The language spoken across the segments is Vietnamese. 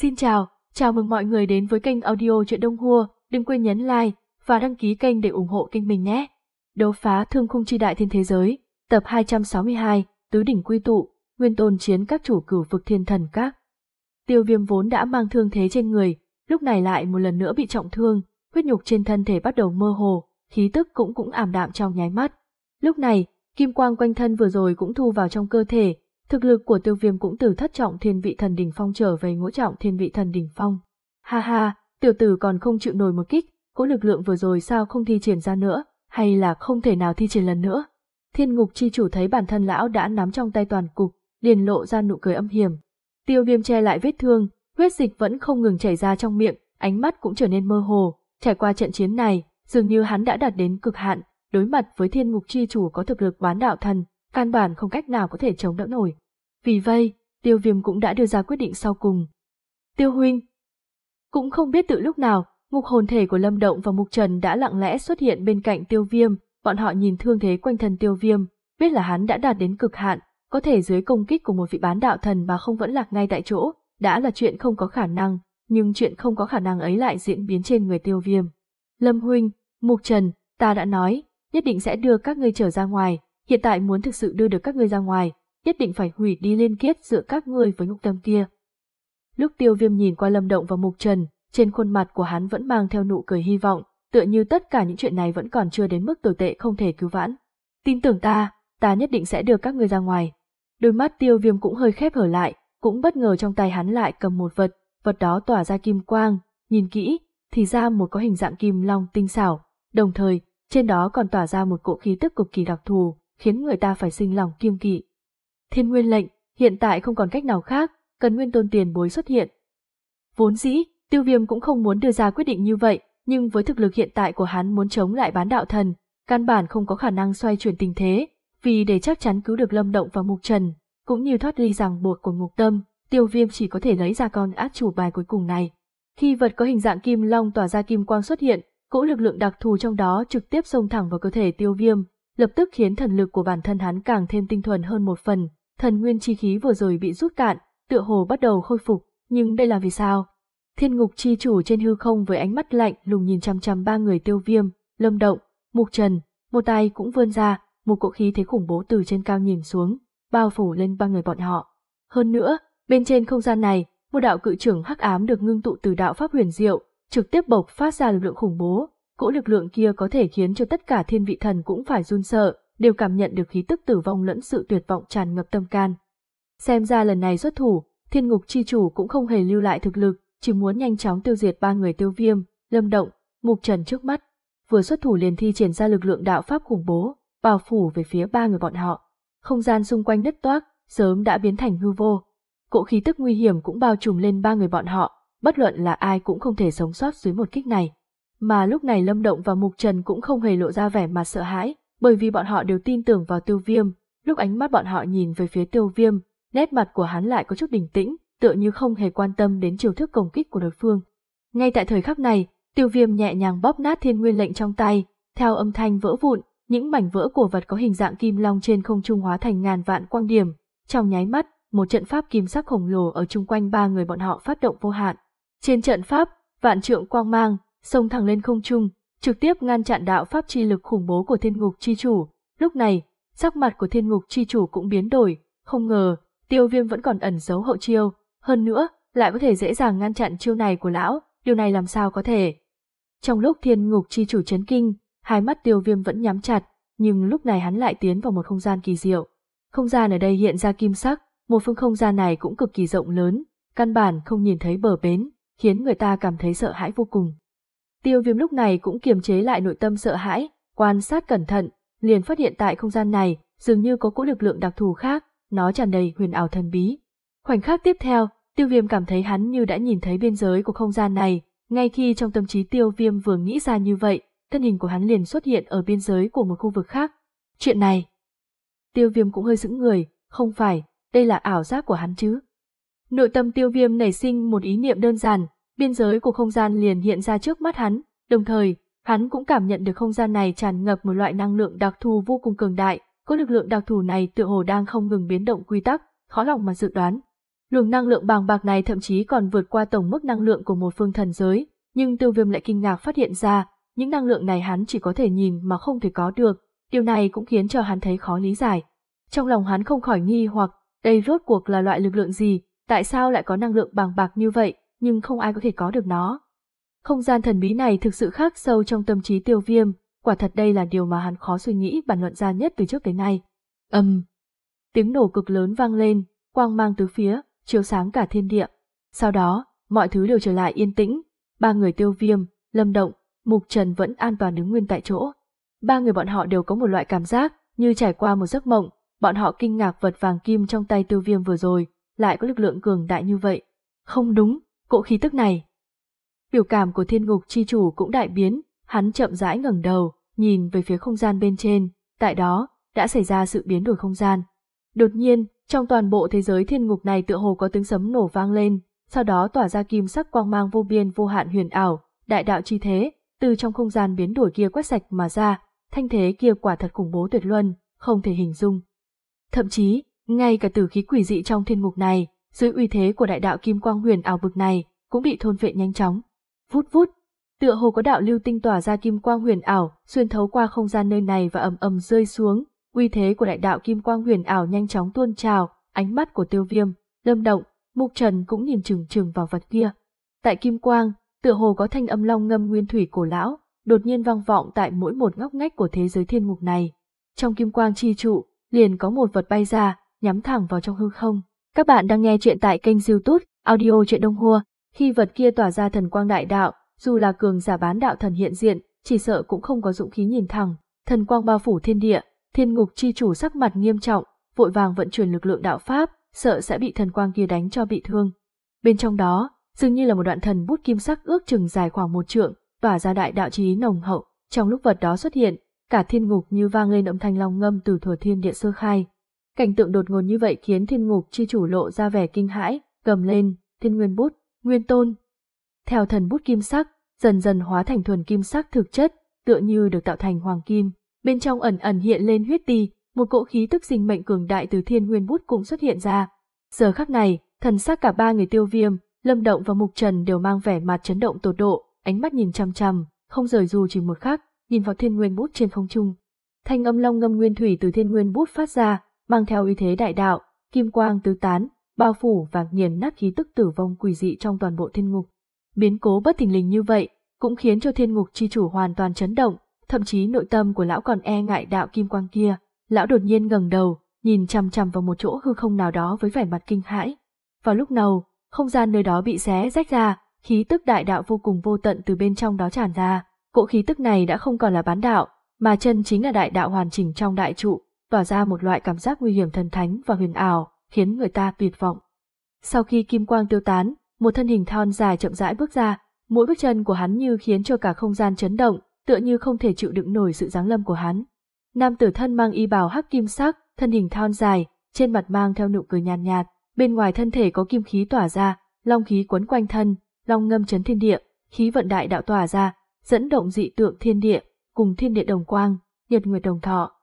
Xin chào, chào mừng mọi người đến với kênh audio chuyện Đông Hua, đừng quên nhấn like và đăng ký kênh để ủng hộ kênh mình nhé. Đấu phá thương khung chi đại thiên thế giới, tập 262, tứ đỉnh quy tụ, nguyên tồn chiến các chủ cửu vực thiên thần các. Tiêu viêm vốn đã mang thương thế trên người, lúc này lại một lần nữa bị trọng thương, huyết nhục trên thân thể bắt đầu mơ hồ, khí tức cũng cũng ảm đạm trong nháy mắt. Lúc này, kim quang quanh thân vừa rồi cũng thu vào trong cơ thể, Thực lực của tiêu viêm cũng từ thất trọng thiên vị thần đỉnh phong trở về ngũ trọng thiên vị thần đỉnh phong. Ha ha, tiểu tử còn không chịu nổi một kích, cỗ lực lượng vừa rồi sao không thi triển ra nữa, hay là không thể nào thi triển lần nữa. Thiên ngục chi chủ thấy bản thân lão đã nắm trong tay toàn cục, liền lộ ra nụ cười âm hiểm. Tiêu viêm che lại vết thương, huyết dịch vẫn không ngừng chảy ra trong miệng, ánh mắt cũng trở nên mơ hồ. Trải qua trận chiến này, dường như hắn đã đạt đến cực hạn, đối mặt với thiên ngục chi chủ có thực lực bán đạo thần, căn bản không cách nào có thể chống đỡ nổi. Vì vậy, tiêu viêm cũng đã đưa ra quyết định sau cùng. Tiêu huynh Cũng không biết từ lúc nào, ngục hồn thể của Lâm Động và Mục Trần đã lặng lẽ xuất hiện bên cạnh tiêu viêm, bọn họ nhìn thương thế quanh thân tiêu viêm, biết là hắn đã đạt đến cực hạn, có thể dưới công kích của một vị bán đạo thần mà không vẫn lạc ngay tại chỗ, đã là chuyện không có khả năng, nhưng chuyện không có khả năng ấy lại diễn biến trên người tiêu viêm. Lâm Huynh, Mục Trần, ta đã nói, nhất định sẽ đưa các ngươi trở ra ngoài, Hiện tại muốn thực sự đưa được các ngươi ra ngoài, nhất định phải hủy đi liên kết giữa các ngươi với ngục tâm kia. Lúc tiêu viêm nhìn qua lâm động và mục trần, trên khuôn mặt của hắn vẫn mang theo nụ cười hy vọng, tựa như tất cả những chuyện này vẫn còn chưa đến mức tồi tệ không thể cứu vãn. Tin tưởng ta, ta nhất định sẽ đưa các ngươi ra ngoài. Đôi mắt tiêu viêm cũng hơi khép hở lại, cũng bất ngờ trong tay hắn lại cầm một vật, vật đó tỏa ra kim quang, nhìn kỹ, thì ra một có hình dạng kim long tinh xảo, đồng thời, trên đó còn tỏa ra một cỗ khí tức cực kỳ đặc thù, khiến người ta phải sinh lòng kiêng kỵ. Thiên nguyên lệnh, hiện tại không còn cách nào khác, cần nguyên tôn tiền bối xuất hiện. Vốn dĩ, tiêu viêm cũng không muốn đưa ra quyết định như vậy, nhưng với thực lực hiện tại của hắn muốn chống lại bán đạo thần, căn bản không có khả năng xoay chuyển tình thế, vì để chắc chắn cứu được Lâm Động và Mục Trần, cũng như thoát ly ràng buộc của ngục Tâm, Tiêu Viêm chỉ có thể lấy ra con át chủ bài cuối cùng này. Khi vật có hình dạng kim long tỏa ra kim quang xuất hiện, cỗ lực lượng đặc thù trong đó trực tiếp xông thẳng vào cơ thể Tiêu Viêm, lập tức khiến thần lực của bản thân hắn càng thêm tinh thuần hơn một phần, thần nguyên chi khí vừa rồi bị rút cạn, tựa hồ bắt đầu khôi phục, nhưng đây là vì sao? Thiên ngục chi chủ trên hư không với ánh mắt lạnh lùng nhìn chăm chăm ba người tiêu viêm, lâm động, mục trần, một tay cũng vươn ra, một cỗ khí thế khủng bố từ trên cao nhìn xuống, bao phủ lên ba người bọn họ. Hơn nữa, bên trên không gian này, một đạo cự trưởng hắc ám được ngưng tụ từ đạo pháp huyền diệu, trực tiếp bộc phát ra lực lượng khủng bố, cỗ lực lượng kia có thể khiến cho tất cả thiên vị thần cũng phải run sợ, đều cảm nhận được khí tức tử vong lẫn sự tuyệt vọng tràn ngập tâm can. Xem ra lần này xuất thủ, thiên ngục chi chủ cũng không hề lưu lại thực lực, chỉ muốn nhanh chóng tiêu diệt ba người tiêu viêm, lâm động, mục trần trước mắt. Vừa xuất thủ liền thi triển ra lực lượng đạo pháp khủng bố, bao phủ về phía ba người bọn họ. Không gian xung quanh đất toác, sớm đã biến thành hư vô. Cỗ khí tức nguy hiểm cũng bao trùm lên ba người bọn họ, bất luận là ai cũng không thể sống sót dưới một kích này. Mà lúc này Lâm Động và Mục Trần cũng không hề lộ ra vẻ mặt sợ hãi, bởi vì bọn họ đều tin tưởng vào tiêu viêm. Lúc ánh mắt bọn họ nhìn về phía tiêu viêm, nét mặt của hắn lại có chút bình tĩnh, tựa như không hề quan tâm đến chiều thức công kích của đối phương. Ngay tại thời khắc này, tiêu viêm nhẹ nhàng bóp nát thiên nguyên lệnh trong tay, theo âm thanh vỡ vụn, những mảnh vỡ của vật có hình dạng kim long trên không trung hóa thành ngàn vạn quang điểm. Trong nháy mắt, một trận pháp kim sắc khổng lồ ở chung quanh ba người bọn họ phát động vô hạn. Trên trận pháp, vạn trượng quang mang, xông thẳng lên không trung, trực tiếp ngăn chặn đạo pháp chi lực khủng bố của thiên ngục chi chủ. Lúc này, sắc mặt của thiên ngục chi chủ cũng biến đổi, không ngờ, tiêu viêm vẫn còn ẩn giấu hậu chiêu, hơn nữa, lại có thể dễ dàng ngăn chặn chiêu này của lão, điều này làm sao có thể. Trong lúc thiên ngục chi chủ chấn kinh, hai mắt tiêu viêm vẫn nhắm chặt, nhưng lúc này hắn lại tiến vào một không gian kỳ diệu. Không gian ở đây hiện ra kim sắc, một phương không gian này cũng cực kỳ rộng lớn, căn bản không nhìn thấy bờ bến, khiến người ta cảm thấy sợ hãi vô cùng. Tiêu viêm lúc này cũng kiềm chế lại nội tâm sợ hãi, quan sát cẩn thận, liền phát hiện tại không gian này dường như có cỗ lực lượng đặc thù khác, nó tràn đầy huyền ảo thần bí. Khoảnh khắc tiếp theo, tiêu viêm cảm thấy hắn như đã nhìn thấy biên giới của không gian này, ngay khi trong tâm trí tiêu viêm vừa nghĩ ra như vậy, thân hình của hắn liền xuất hiện ở biên giới của một khu vực khác. Chuyện này, tiêu viêm cũng hơi sững người, không phải, đây là ảo giác của hắn chứ. Nội tâm tiêu viêm nảy sinh một ý niệm đơn giản, biên giới của không gian liền hiện ra trước mắt hắn, đồng thời, hắn cũng cảm nhận được không gian này tràn ngập một loại năng lượng đặc thù vô cùng cường đại, có lực lượng đặc thù này tựa hồ đang không ngừng biến động quy tắc, khó lòng mà dự đoán. Luồng năng lượng bàng bạc này thậm chí còn vượt qua tổng mức năng lượng của một phương thần giới, nhưng Tiêu Viêm lại kinh ngạc phát hiện ra, những năng lượng này hắn chỉ có thể nhìn mà không thể có được, điều này cũng khiến cho hắn thấy khó lý giải. Trong lòng hắn không khỏi nghi hoặc, đây rốt cuộc là loại lực lượng gì, tại sao lại có năng lượng bàng bạc như vậy? nhưng không ai có thể có được nó. Không gian thần bí này thực sự khác sâu trong tâm trí tiêu viêm, quả thật đây là điều mà hắn khó suy nghĩ bản luận ra nhất từ trước tới nay. Âm! Um. Tiếng nổ cực lớn vang lên, quang mang tứ phía, chiếu sáng cả thiên địa. Sau đó, mọi thứ đều trở lại yên tĩnh, ba người tiêu viêm, lâm động, mục trần vẫn an toàn đứng nguyên tại chỗ. Ba người bọn họ đều có một loại cảm giác như trải qua một giấc mộng, bọn họ kinh ngạc vật vàng kim trong tay tiêu viêm vừa rồi, lại có lực lượng cường đại như vậy. Không đúng, cỗ khí tức này. Biểu cảm của thiên ngục chi chủ cũng đại biến, hắn chậm rãi ngẩng đầu, nhìn về phía không gian bên trên, tại đó, đã xảy ra sự biến đổi không gian. Đột nhiên, trong toàn bộ thế giới thiên ngục này tựa hồ có tiếng sấm nổ vang lên, sau đó tỏa ra kim sắc quang mang vô biên vô hạn huyền ảo, đại đạo chi thế, từ trong không gian biến đổi kia quét sạch mà ra, thanh thế kia quả thật khủng bố tuyệt luân, không thể hình dung. Thậm chí, ngay cả tử khí quỷ dị trong thiên ngục này dưới uy thế của đại đạo kim quang huyền ảo vực này, cũng bị thôn vệ nhanh chóng. Vút vút, tựa hồ có đạo lưu tinh tỏa ra kim quang huyền ảo, xuyên thấu qua không gian nơi này và ầm ầm rơi xuống, uy thế của đại đạo kim quang huyền ảo nhanh chóng tuôn trào, ánh mắt của Tiêu Viêm, Lâm Động, Mục Trần cũng nhìn chừng chừng vào vật kia. Tại kim quang, tựa hồ có thanh âm long ngâm nguyên thủy cổ lão, đột nhiên vang vọng tại mỗi một ngóc ngách của thế giới thiên ngục này. Trong kim quang chi trụ, liền có một vật bay ra, nhắm thẳng vào trong hư không. Các bạn đang nghe chuyện tại kênh youtube Audio Chuyện Đông Hua. Khi vật kia tỏa ra thần quang đại đạo, dù là cường giả bán đạo thần hiện diện, chỉ sợ cũng không có dũng khí nhìn thẳng. Thần quang bao phủ thiên địa, thiên ngục chi chủ sắc mặt nghiêm trọng, vội vàng vận chuyển lực lượng đạo pháp, sợ sẽ bị thần quang kia đánh cho bị thương. Bên trong đó, dường như là một đoạn thần bút kim sắc ước chừng dài khoảng một trượng, tỏa ra đại đạo chí nồng hậu. Trong lúc vật đó xuất hiện, cả thiên ngục như vang lên âm thanh long ngâm từ thuở thiên địa sơ khai. Cảnh tượng đột ngột như vậy khiến thiên ngục chi chủ lộ ra vẻ kinh hãi, cầm lên, thiên nguyên bút, nguyên tôn. Theo thần bút kim sắc, dần dần hóa thành thuần kim sắc thực chất, tựa như được tạo thành hoàng kim. Bên trong ẩn ẩn hiện lên huyết tì, một cỗ khí tức sinh mệnh cường đại từ thiên nguyên bút cũng xuất hiện ra. Giờ khắc này, thần sắc cả ba người tiêu viêm, lâm động và mục trần đều mang vẻ mặt chấn động tột độ, ánh mắt nhìn chăm chăm, không rời dù chỉ một khắc, nhìn vào thiên nguyên bút trên không trung. Thanh âm long ngâm nguyên thủy từ thiên nguyên bút phát ra, mang theo uy thế đại đạo, kim quang tứ tán, bao phủ và nghiền nát khí tức tử vong quỷ dị trong toàn bộ thiên ngục. Biến cố bất thình lình như vậy, cũng khiến cho thiên ngục chi chủ hoàn toàn chấn động, thậm chí nội tâm của lão còn e ngại đạo kim quang kia, lão đột nhiên ngẩng đầu, nhìn chằm chằm vào một chỗ hư không nào đó với vẻ mặt kinh hãi. Vào lúc nào, không gian nơi đó bị xé rách ra, khí tức đại đạo vô cùng vô tận từ bên trong đó tràn ra, cỗ khí tức này đã không còn là bán đạo, mà chân chính là đại đạo hoàn chỉnh trong đại trụ, tỏa ra một loại cảm giác nguy hiểm thần thánh và huyền ảo, khiến người ta tuyệt vọng. Sau khi kim quang tiêu tán, một thân hình thon dài chậm rãi bước ra, mỗi bước chân của hắn như khiến cho cả không gian chấn động, tựa như không thể chịu đựng nổi sự giáng lâm của hắn. Nam tử thân mang y bào hắc kim sắc, thân hình thon dài, trên mặt mang theo nụ cười nhàn nhạt, bên ngoài thân thể có kim khí tỏa ra, long khí quấn quanh thân, long ngâm chấn thiên địa, khí vận đại đạo tỏa ra, dẫn động dị tượng thiên địa, cùng thiên địa đồng quang, nhật nguyệt đồng thọ.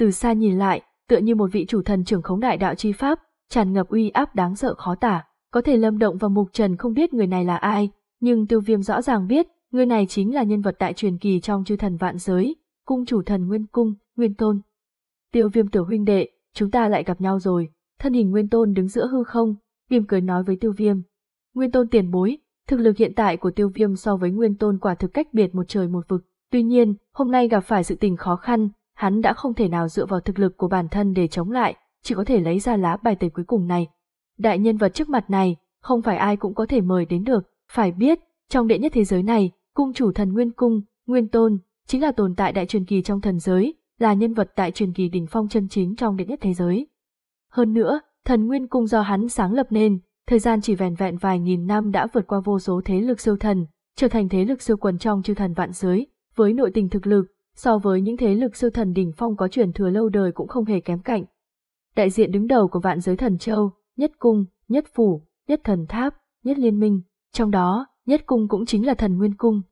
Từ xa nhìn lại, tựa như một vị chủ thần trưởng khống đại đạo chi pháp, tràn ngập uy áp đáng sợ khó tả. Có thể Lâm Động vào Mục Trần không biết người này là ai, nhưng Tiêu Viêm rõ ràng biết, người này chính là nhân vật đại truyền kỳ trong chư thần vạn giới, cung chủ thần Nguyên Cung, Nguyên Tôn. Tiêu Viêm tiểu huynh đệ, chúng ta lại gặp nhau rồi. Thân hình Nguyên Tôn đứng giữa hư không, viêm cười nói với Tiêu Viêm. Nguyên Tôn tiền bối, thực lực hiện tại của Tiêu Viêm so với Nguyên Tôn quả thực cách biệt một trời một vực. Tuy nhiên, hôm nay gặp phải sự tình khó khăn, hắn đã không thể nào dựa vào thực lực của bản thân để chống lại, chỉ có thể lấy ra lá bài tẩy cuối cùng này. Đại nhân vật trước mặt này, không phải ai cũng có thể mời đến được, phải biết, trong đệ nhất thế giới này, cung chủ thần Nguyên Cung, Nguyên Tôn, chính là tồn tại đại truyền kỳ trong thần giới, là nhân vật tại truyền kỳ đỉnh phong chân chính trong đệ nhất thế giới. Hơn nữa, thần Nguyên Cung do hắn sáng lập nên, thời gian chỉ vẹn vẹn vài nghìn năm đã vượt qua vô số thế lực siêu thần, trở thành thế lực siêu quần trong chư thần vạn giới, với nội tình thực lực, so với những thế lực siêu thần đỉnh phong có truyền thừa lâu đời cũng không hề kém cạnh. Đại diện đứng đầu của vạn giới thần châu, nhất cung, nhất phủ, nhất thần tháp, nhất liên minh, trong đó, nhất cung cũng chính là thần nguyên cung.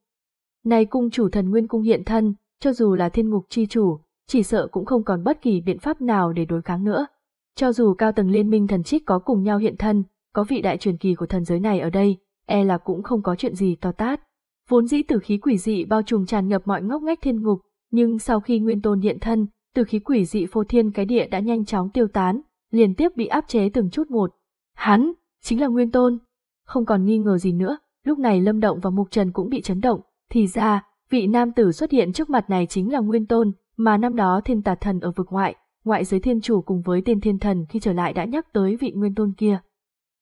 này cung chủ thần nguyên cung hiện thân, cho dù là thiên ngục chi chủ, chỉ sợ cũng không còn bất kỳ biện pháp nào để đối kháng nữa. Cho dù cao tầng liên minh thần trích có cùng nhau hiện thân, có vị đại truyền kỳ của thần giới này ở đây, e là cũng không có chuyện gì to tát. Vốn dĩ tử khí quỷ dị bao trùm tràn ngập mọi ngóc ngách thiên ngục, nhưng sau khi Nguyên Tôn hiện thân, từ khí quỷ dị phô thiên cái địa đã nhanh chóng tiêu tán, liên tiếp bị áp chế từng chút một. Hắn, chính là Nguyên Tôn. Không còn nghi ngờ gì nữa, lúc này Lâm Động và Mục Trần cũng bị chấn động, thì ra, vị nam tử xuất hiện trước mặt này chính là Nguyên Tôn, mà năm đó thiên tà thần ở vực ngoại, ngoại giới thiên chủ cùng với tên thiên thần khi trở lại đã nhắc tới vị Nguyên Tôn kia.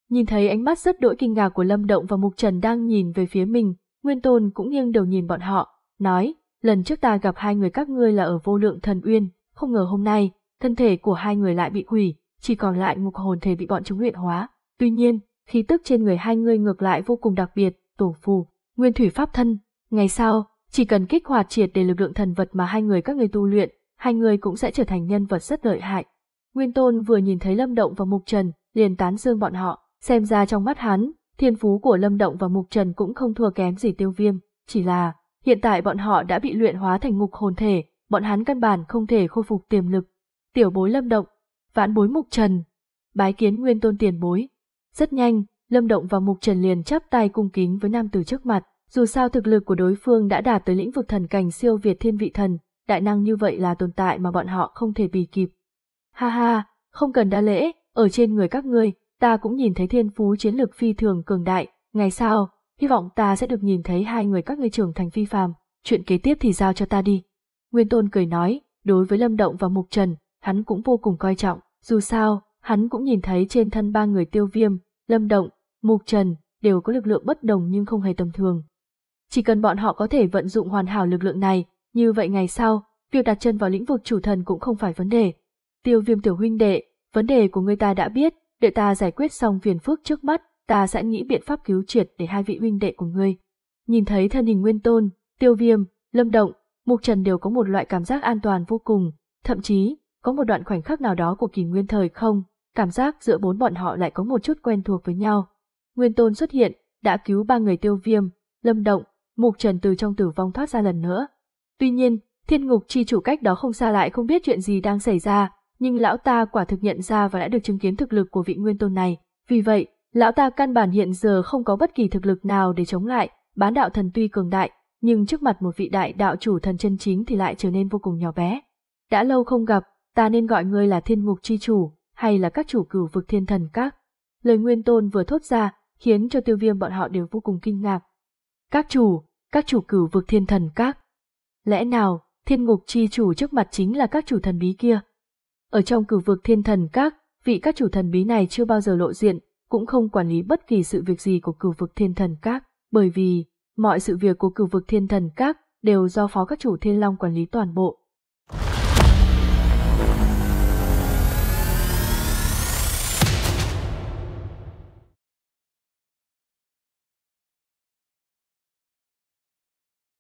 Nhìn thấy ánh mắt rất đỗi kinh ngạc của Lâm Động và Mục Trần đang nhìn về phía mình, Nguyên Tôn cũng nghiêng đầu nhìn bọn họ, nói, lần trước ta gặp hai người các ngươi là ở vô lượng thần uyên, không ngờ hôm nay, thân thể của hai người lại bị hủy, chỉ còn lại ngục hồn thể bị bọn chúng luyện hóa. Tuy nhiên, khí tức trên người hai người ngược lại vô cùng đặc biệt, tổ phù, nguyên thủy pháp thân. Ngày sau, chỉ cần kích hoạt triệt để lực lượng thần vật mà hai người các người tu luyện, hai người cũng sẽ trở thành nhân vật rất lợi hại. Nguyên Tôn vừa nhìn thấy Lâm Động và Mục Trần, liền tán dương bọn họ, xem ra trong mắt hắn, thiên phú của Lâm Động và Mục Trần cũng không thua kém gì tiêu viêm, chỉ là Hiện tại bọn họ đã bị luyện hóa thành ngục hồn thể, bọn hắn căn bản không thể khôi phục tiềm lực. Tiểu bối lâm động, vãn bối mục trần, bái kiến nguyên tôn tiền bối. Rất nhanh, lâm động và mục trần liền chắp tay cung kính với nam tử trước mặt. Dù sao thực lực của đối phương đã đạt tới lĩnh vực thần cảnh siêu việt thiên vị thần, đại năng như vậy là tồn tại mà bọn họ không thể bì kịp. Ha ha, không cần đã lễ, ở trên người các ngươi, ta cũng nhìn thấy thiên phú chiến lực phi thường cường đại, ngày sau, hy vọng ta sẽ được nhìn thấy hai người các ngươi trưởng thành phi phàm, chuyện kế tiếp thì giao cho ta đi. Nguyên Tôn cười nói, đối với Lâm Động và Mục Trần, hắn cũng vô cùng coi trọng, dù sao, hắn cũng nhìn thấy trên thân ba người tiêu viêm, Lâm Động, Mục Trần, đều có lực lượng bất đồng nhưng không hề tầm thường. Chỉ cần bọn họ có thể vận dụng hoàn hảo lực lượng này, như vậy ngày sau, việc đặt chân vào lĩnh vực chủ thần cũng không phải vấn đề. Tiêu viêm tiểu huynh đệ, vấn đề của người ta đã biết, để ta giải quyết xong phiền phức trước mắt, ta sẽ nghĩ biện pháp cứu triệt để hai vị huynh đệ của ngươi. Nhìn thấy thân hình Nguyên Tôn, Tiêu Viêm, Lâm Động, Mục Trần đều có một loại cảm giác an toàn vô cùng, thậm chí, có một đoạn khoảnh khắc nào đó của kỳ nguyên thời không, cảm giác giữa bốn bọn họ lại có một chút quen thuộc với nhau. Nguyên Tôn xuất hiện, đã cứu ba người Tiêu Viêm, Lâm Động, Mục Trần từ trong tử vong thoát ra lần nữa. Tuy nhiên, Thiên Ngục chi chủ cách đó không xa lại không biết chuyện gì đang xảy ra, nhưng lão ta quả thực nhận ra và đã được chứng kiến thực lực của vị Nguyên Tôn này, vì vậy, Lão ta căn bản hiện giờ không có bất kỳ thực lực nào để chống lại, bán đạo thần tuy cường đại, nhưng trước mặt một vị đại đạo chủ thần chân chính thì lại trở nên vô cùng nhỏ bé. Đã lâu không gặp, ta nên gọi ngươi là thiên ngục chi chủ, hay là các chủ cửu vực thiên thần các. Lời nguyên tôn vừa thốt ra, khiến cho tiêu viêm bọn họ đều vô cùng kinh ngạc. Các chủ, các chủ cửu vực thiên thần các. Lẽ nào, thiên ngục chi chủ trước mặt chính là các chủ thần bí kia? Ở trong cửu vực thiên thần các, vị các chủ thần bí này chưa bao giờ lộ diện, cũng không quản lý bất kỳ sự việc gì của cửu vực thiên thần các, bởi vì mọi sự việc của cửu vực thiên thần các đều do phó các chủ thiên long quản lý toàn bộ,